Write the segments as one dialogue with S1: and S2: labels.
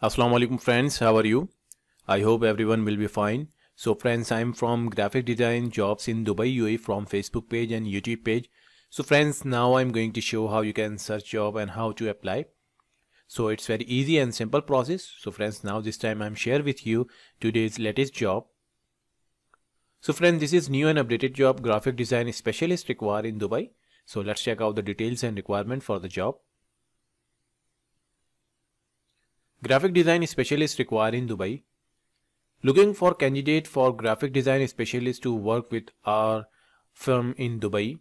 S1: Assalamu alaikum friends, how are you? I hope everyone will be fine. So friends, I'm from Graphic Design Jobs in Dubai UAE from Facebook page and YouTube page. So friends, now I'm going to show how you can search job and how to apply. So it's very easy and simple process. So friends, now this time I'm share with you today's latest job. So friends, this is new and updated job graphic design specialist required in Dubai. So let's check out the details and requirement for the job. Graphic design specialists required in Dubai. Looking for candidate for graphic design specialist to work with our firm in Dubai.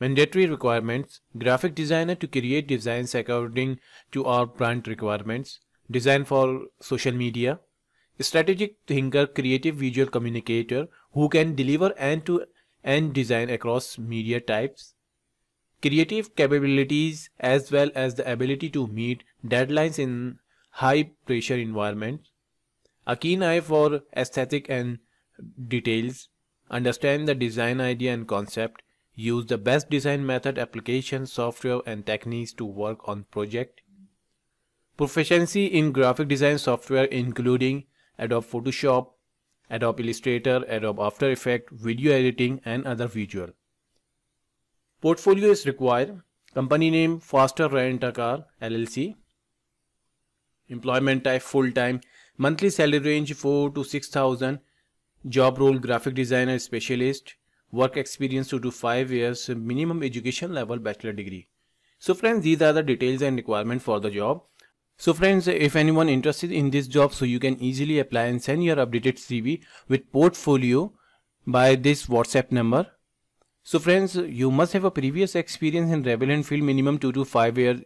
S1: Mandatory requirements, graphic designer to create designs according to our brand requirements, design for social media, strategic thinker, creative visual communicator who can deliver end-to-end design across media types, creative capabilities as well as the ability to meet deadlines in high pressure environment, a keen eye for aesthetic and details, understand the design idea and concept, use the best design method, application, software and techniques to work on project, proficiency in graphic design software including Adobe Photoshop, Adobe Illustrator, Adobe After Effects, video editing and other visual. Portfolio is required. Company name Faster Rent a Car LLC employment type full-time, monthly salary range 4 to 6000, job role graphic designer specialist, work experience 2 to 5 years, minimum education level bachelor degree. So friends these are the details and requirement for the job. So friends, if anyone interested in this job, so you can easily apply and send your updated CV with portfolio by this WhatsApp number so friends, you must have a previous experience in Rebel field, minimum 2 to 5 year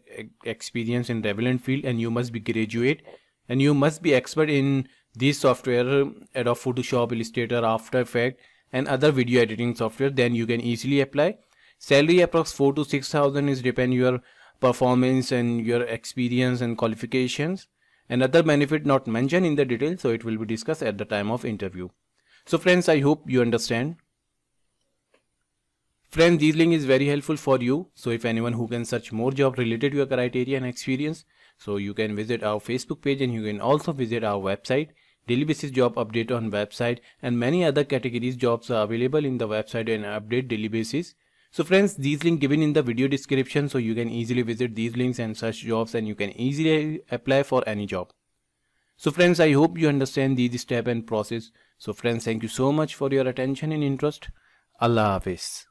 S1: experience in Rebel field, and you must be graduate and you must be expert in this software Adobe Photoshop, Illustrator, After Effects and other video editing software then you can easily apply. Salary approx 4 to 6000 is depend your performance and your experience and qualifications. Another benefit not mentioned in the detail so it will be discussed at the time of interview. So friends, I hope you understand. Friends, this link is very helpful for you. So if anyone who can search more job related to your criteria and experience, so you can visit our Facebook page and you can also visit our website. Daily basis job update on website and many other categories jobs are available in the website and update daily basis. So friends, these link given in the video description so you can easily visit these links and search jobs and you can easily apply for any job. So friends, I hope you understand these step and process. So friends, thank you so much for your attention and interest. Allah Hafiz.